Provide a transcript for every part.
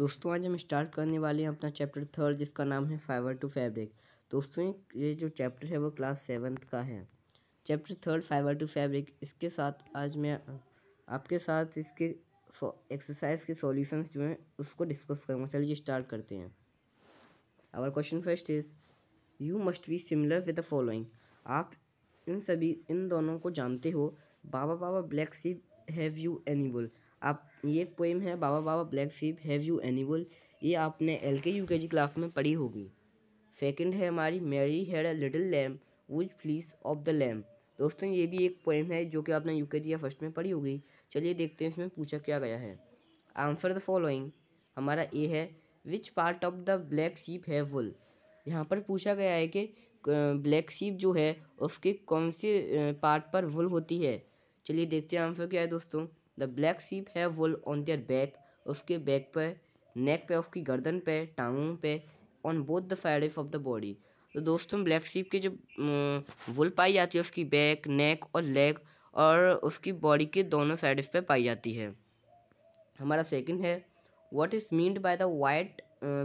दोस्तों आज हम स्टार्ट करने वाले हैं अपना चैप्टर थर्ड जिसका नाम है फाइबर टू फैब्रिक दोस्तों ये जो चैप्टर है वो क्लास सेवन्थ का है chapter third fibre to fabric इसके साथ आज मैं आपके साथ इसके एक्सरसाइज के सॉल्यूशंस जो हैं उसको डिस्कस करूँगा चलिए स्टार्ट करते हैं our question first is you must be similar with the following आप इन सभी इन दोनों को जानते हो baa baa baa baa black sheep have you any wool आप ये एक पोइम है baa baa baa baa black sheep have you any wool ये आपने एल के यू के जी क्लास में पढ़ी होगी सेकंड है हमारी Mary had a little lamb which fleece of the lamb दोस्तों ये भी एक पोइम है जो कि आपने यू के जी या फर्स्ट में पढ़ी होगी चलिए देखते हैं इसमें पूछा क्या गया है आंसर द फॉलोइंग हमारा ए है which part of the black sheep है वुल यहाँ पर पूछा गया है कि ब्लैक सीप जो है उसके कौन से पार्ट पर वुल होती है चलिए देखते हैं आंसर क्या है दोस्तों द ब्लैक सीप है वुल ऑन देयर बैक उसके बैक पर नेक पे उसकी गर्दन पे टांगों पे on both the side of the body तो दोस्तों ब्लैक सीप के जो वुल अं, पाई जाती है उसकी बैक नेक और लेग और उसकी बॉडी के दोनों साइड पे पाई जाती है हमारा सेकंड है what is meant by the white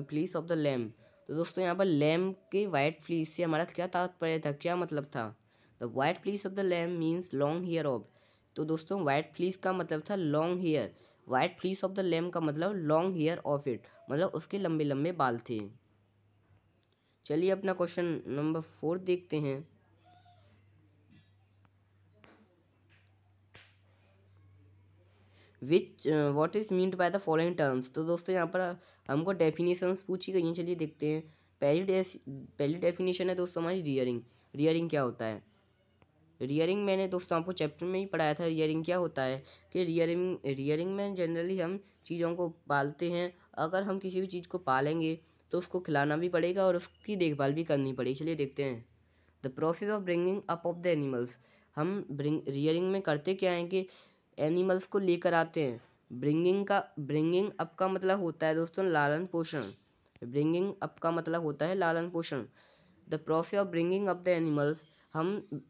fleece of the lamb तो दोस्तों यहाँ पर लैम के वाइट फ्लीस से हमारा क्या तात्पर्य था क्या मतलब था the white fleece of the lamb means long hair of तो दोस्तों वाइट फ्लीस का मतलब था long hair white fleece of the lamb का मतलब लॉन्ग हेयर ऑफ इट मतलब उसके लंबे लंबे बाल थे चलिए अपना क्वेश्चन नंबर फोर देखते हैं which what is mean by the following terms तो दोस्तों यहाँ पर हमको डेफिनेशंस पूछी गई हैं चलिए देखते हैं पहली पहली डेफिनेशन है दोस्तों हमारी रियरिंग रियरिंग क्या होता है रियरिंग मैंने दोस्तों आपको चैप्टर में ही पढ़ाया था रियरिंग क्या होता है कि रियरिंग रियरिंग में जनरली हम चीज़ों को पालते हैं अगर हम किसी भी चीज़ को पालेंगे तो उसको खिलाना भी पड़ेगा और उसकी देखभाल भी करनी पड़ेगी चलिए देखते हैं the process of bringing up of the animals हम ब्रिंग रियरिंग में करते क्या हैं कि एनिमल्स को लेकर आते हैं ब्रिंगिंग का ब्रिंगिंग अप का मतलब होता है दोस्तों लालन पोषण ब्रिंगिंग अप का मतलब होता है लालन पोषण the process of bringing up the animals हम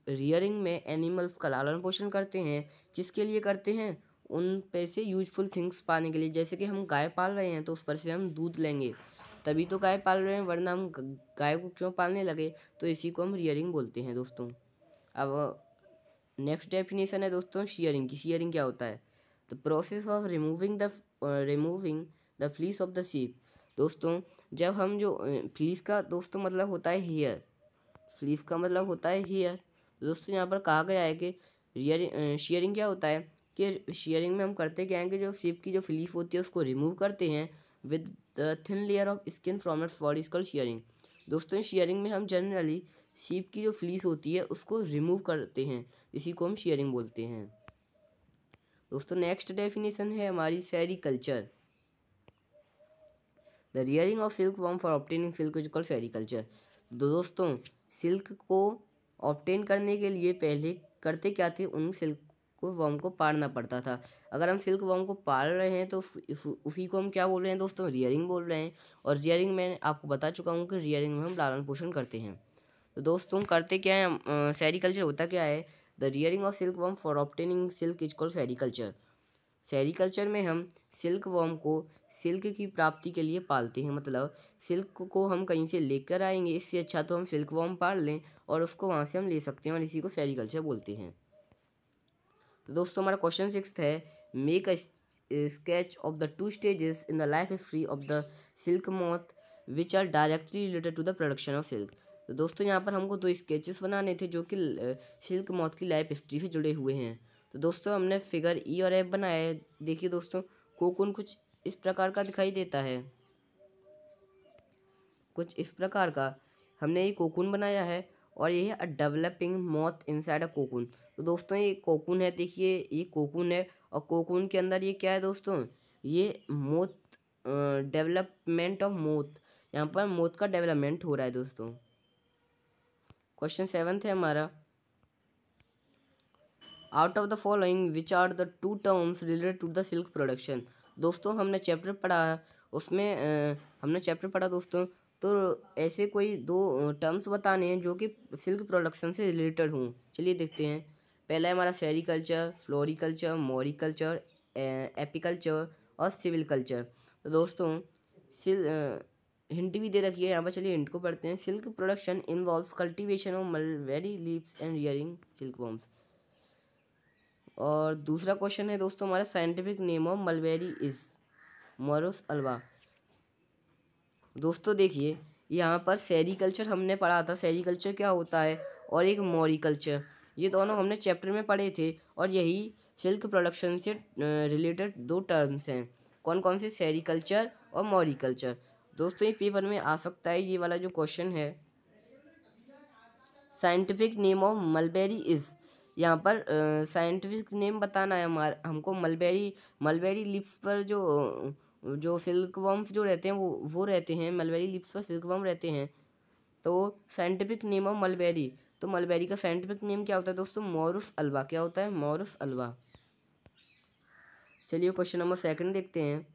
रियरिंग में एनिमल्स का लालन पोषण करते हैं किसके लिए करते हैं उन पे से यूजफुल थिंग्स पाने के लिए जैसे कि हम गाय पाल रहे हैं तो उस पर से हम दूध लेंगे तभी तो गाय पाल रहे हैं वरना हम गाय को क्यों पालने लगे तो इसी को हम रियरिंग बोलते हैं दोस्तों अब नेक्स्ट डेफिनेशन है दोस्तों शेयरिंग की शेयरिंग क्या होता है the process of removing the removing the fleece of the sheep दोस्तों जब हम जो फ्लीस का दोस्तों मतलब होता है हेयर स्लीव का मतलब होता है हेयर दोस्तों यहाँ पर कहा गया है कि शेयरिंग क्या होता है कि शेयरिंग में हम करते क्या है कि जो स्लीव की जो स्लीव होती है उसको रिमूव करते हैं with the thin layer of skin from its body is called shearing दोस्तों शेयरिंग में हम जनरली शीप की जो फ्लीस होती है उसको रिमूव करते हैं इसी को हम शेयरिंग बोलते हैं दोस्तों नेक्स्ट डेफिनेशन है हमारी sericulture the rearing of silk worm for obtaining silk is called sericulture दोस्तों सिल्क को ऑप्टेन करने के लिए पहले करते क्या थे उन सिल्क को वॉम को पाड़ना पड़ता था अगर हम सिल्क वॉम को पाड़ रहे हैं तो उसी को हम क्या बोल रहे हैं दोस्तों रियरिंग बोल रहे हैं और रियरिंग मैं आपको बता चुका हूँ कि रियरिंग में हम लालन पोषण करते हैं तो दोस्तों करते क्या है सेरिकल्चर होता क्या है the rearing of silk worm for obtaining silk is called sericulture sericulture में हम सिल्क वॉम को सिल्क की प्राप्ति के लिए पालते हैं मतलब सिल्क को हम कहीं से लेकर आएंगे इससे अच्छा तो हम सिल्क वॉम पाल लें और उसको वहाँ से हम ले सकते हैं और इसी को सेरीकल्चर बोलते हैं तो दोस्तों हमारा क्वेश्चन सिक्स है make a sketch of the two stages in the life history of the silk moth which are directly related to the production of silk तो दोस्तों यहाँ पर हमको दो स्केचेस बनाने थे जो कि सिल्क मौत की लाइफ हिस्ट्री से जुड़े हुए हैं तो दोस्तों हमने फिगर ई e और एफ बनाया है देखिए दोस्तों कोकुन कुछ इस प्रकार का दिखाई देता है कुछ इस प्रकार का हमने ये कोकुन बनाया है और ये है a developing moth inside a cocoon तो दोस्तों ये कोकुन है देखिए ये कोकुन है और कोकुन के अंदर ये क्या है दोस्तों ये मोथ डेवलपमेंट ऑफ मोथ यहाँ पर मोथ का डेवलपमेंट हो रहा है दोस्तों क्वेश्चन सेवन्थ है हमारा out of the following which are the two terms related to the silk production दोस्तों हमने चैप्टर पढ़ा उसमें आ, हमने चैप्टर पढ़ा दोस्तों तो ऐसे कोई दो टर्म्स बताने हैं जो कि सिल्क प्रोडक्शन से रिलेटेड हों चलिए देखते हैं पहला है हमारा सेरिकल्चर फ्लोरिकल्चर मोरिकल्चर एपिकल्चर और सिविल कल्चर तो दोस्तों सिल हिंट भी दे रखी है यहाँ पर चलिए हिंट को पढ़ते हैं silk production involve cultivation of mulberry leaves and rearing silk worms और दूसरा क्वेश्चन है दोस्तों हमारा scientific name of mulberry is Morus alba दोस्तों देखिए यहाँ पर सेरीकल्चर हमने पढ़ा था सेरीकल्चर क्या होता है और एक मोरिकल्चर ये दोनों हमने चैप्टर में पढ़े थे और यही सिल्क प्रोडक्शन से रिलेटेड दो टर्म्स हैं कौन कौन से सेरीकल्चर और मौरी दोस्तों ये पेपर में आ सकता है ये वाला जो क्वेश्चन है scientific name of mulberry is यहाँ पर साइंटिफिक नेम बताना है हमारे हमको मलबेरी मलबेरी लिप्स पर जो जो सिल्क वम्स जो रहते हैं वो वो रहते हैं मलबेरी लिप्स पर सिल्क वम रहते हैं तो साइंटिफिक नेम ऑफ मलबेरी तो मलबेरी का साइंटिफिक नेम क्या होता है दोस्तों मोरूफ अलवा क्या होता है मोरूफ अलवा चलिए क्वेश्चन नंबर सेकंड देखते हैं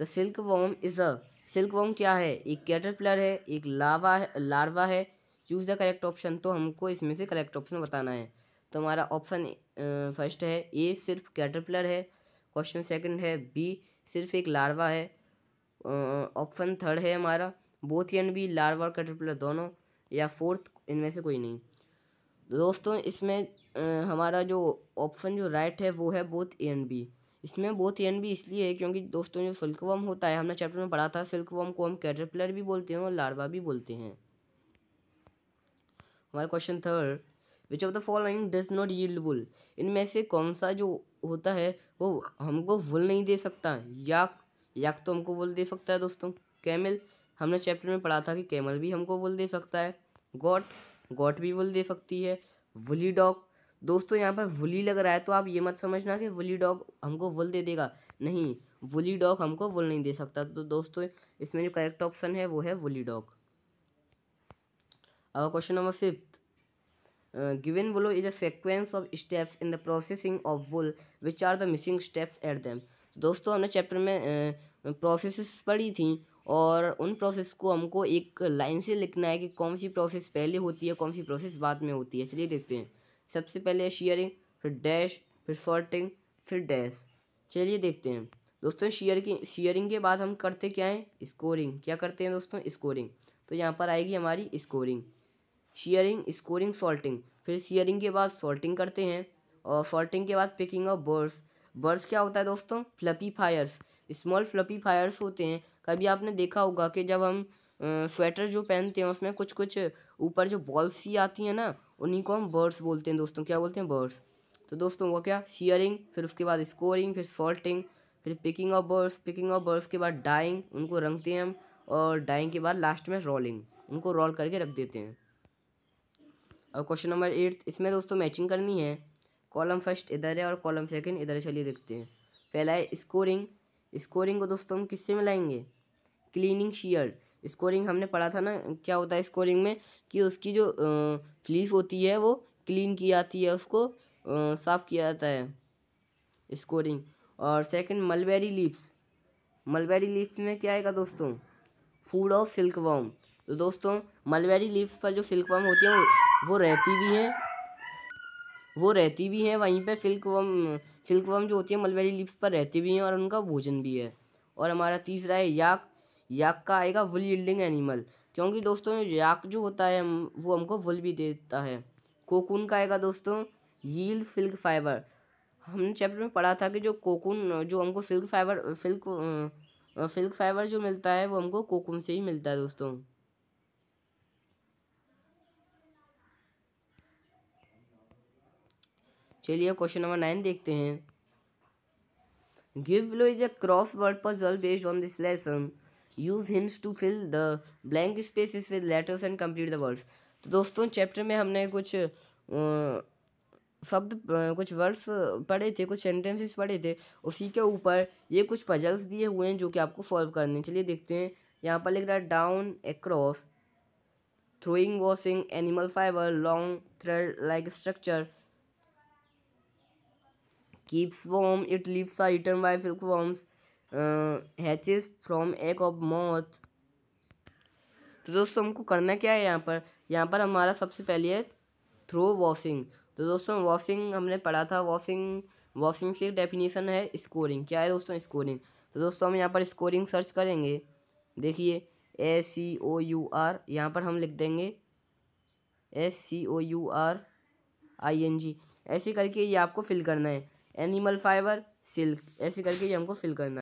the silk worm is a silk worm क्या है एक कैटरपिलर है एक लावा है लार्वा है चूज़ द करेक्ट ऑप्शन तो हमको इसमें से करेक्ट ऑप्शन बताना है तो हमारा ऑप्शन फर्स्ट है ए सिर्फ कैटरपिलर है क्वेश्चन सेकंड है बी सिर्फ एक लार्वा है ऑप्शन थर्ड है हमारा बोथ एंड बी लार्वा और कैटरपिलर दोनों या फोर्थ इनमें से कोई नहीं दोस्तों इसमें आ, हमारा जो ऑप्शन जो राइट है वो है बोथ ए एंड बी इसमें बोथ ए एंड बी इसलिए है क्योंकि दोस्तों जो सिल्कवम होता है हमने चैप्टर में पढ़ा था सिल्कवम को हम कैटरपिलर भी बोलते हैं और लार्वा भी बोलते हैं हमारा question third which of the following does not yield wool इनमें से कौन सा जो होता है वो हमको वुल नहीं दे सकता याक याक तो हमको वुल दे सकता है दोस्तों कैमल हमने चैप्टर में पढ़ा था कि कैमल भी हमको वुल दे सकता है गोट गॉट भी वुल दे सकती है वुली डॉग दोस्तों यहाँ पर वुली लग रहा है तो आप ये मत समझना कि वुली डॉग हमको वुल दे देगा नहीं वुली डॉग हमको वुल नहीं दे सकता तो दोस्तों इसमें जो करेक्ट ऑप्शन है वो है woolly dog our question number fifth uh, given is a sequence of steps in the processing of wool which are the missing steps at them दोस्तों हमने चैप्टर में प्रोसेस uh, पढ़ी थी और उन प्रोसेस को हमको एक लाइन से लिखना है कि कौन सी प्रोसेस पहले होती है कौन सी प्रोसेस बाद में होती है चलिए देखते हैं सबसे पहले शेयरिंग फिर डैश फिर सॉर्टिंग फिर डैश चलिए देखते हैं दोस्तों शेयर की शेयरिंग के बाद हम करते क्या है स्कोरिंग क्या करते हैं दोस्तों स्कोरिंग तो यहाँ पर आएगी हमारी स्कोरिंग शेयरिंग स्कोरिंग सॉल्टिंग फिर शेयरिंग के बाद सॉल्टिंग करते हैं और सॉल्टिंग के बाद पिकिंग ऑफ बर्ड्स बर्ड्स क्या होता है दोस्तों fluffy fibres small fluffy fibres होते हैं कभी आपने देखा होगा कि जब हम स्वेटर जो पहनते हैं उसमें कुछ कुछ ऊपर जो बॉल्स सी आती हैं ना उन्हीं को हम बर्ड्स बोलते हैं दोस्तों क्या बोलते हैं बर्ड्स तो दोस्तों वो क्या शेयरिंग फिर उसके बाद स्कोरिंग फिर सॉल्टिंग फिर picking of burrs picking of burrs के बाद डाइंग उनको रंगते हैं हम और डाइंग के बाद लास्ट में रोलिंग उनको रोल करके रख देते हैं और क्वेश्चन नंबर एट इसमें दोस्तों मैचिंग करनी है कॉलम फर्स्ट इधर है और कॉलम सेकंड इधर चलिए देखते हैं पहला है स्कोरिंग स्कोरिंग को दोस्तों हम किससे मिलाएंगे क्लीनिंग शीयर स्कोरिंग हमने पढ़ा था ना क्या होता है स्कोरिंग में कि उसकी जो फ्लीस होती है वो क्लीन की जाती है उसको साफ़ किया जाता है स्कोरिंग और second mulberry leaves mulberry leaves में क्या आएगा दोस्तों फूड ऑफ सिल्क वॉम तो दोस्तों मलबेरी लिप्स पर जो सिल्क वॉम होती है वो वो रहती भी है वो रहती भी है वहीं पे सिल्क वम जो होती है मलबेरी लिप्स पर रहती भी हैं और उनका भोजन भी है और हमारा तीसरा है याक याक का आएगा वुल यील्डिंग एनिमल क्योंकि दोस्तों याक जो होता है वो हमको वुल भी देता है कोकून का आएगा दोस्तों यील सिल्क फाइबर हमने चैप्टर में पढ़ा था कि जो कोकून जो हमको silk fibre silk silk fibre जो मिलता है वो हमको कोकून से ही मिलता है दोस्तों चलिए क्वेश्चन नंबर नाइन देखते हैं given below is a crossword puzzle based on this lesson use hints to fill the blank spaces with letters and complete the words तो दोस्तों चैप्टर में हमने कुछ शब्द कुछ वर्ड्स पढ़े थे कुछ सेंटेंसेस पढ़े थे उसी के ऊपर ये कुछ पजल्स दिए हुए हैं जो कि आपको सॉल्व करने चलिए देखते हैं यहाँ पर लिख रहा है down across throwing washing animal fibre long thread like structure keeps warm it leaves are eaten by silkworms uh, hatches from egg of moth तो दोस्तों हमको करना क्या है यहाँ पर यहाँ पर हमारा सबसे पहले है थ्रो वॉशिंग तो दोस्तों वॉशिंग हमने पढ़ा था वॉशिंग वॉशिंग से डेफिनेशन है स्कोरिंग क्या है दोस्तों स्कोरिंग तो दोस्तों हम यहाँ पर स्कोरिंग सर्च करेंगे देखिए ए सी ओ यू आर यहाँ पर हम लिख देंगे S C O U R I N G ऐसे करके ये आपको फिल करना है एनिमल फाइबर सिल्क ऐसे करके ये हमको फिल करना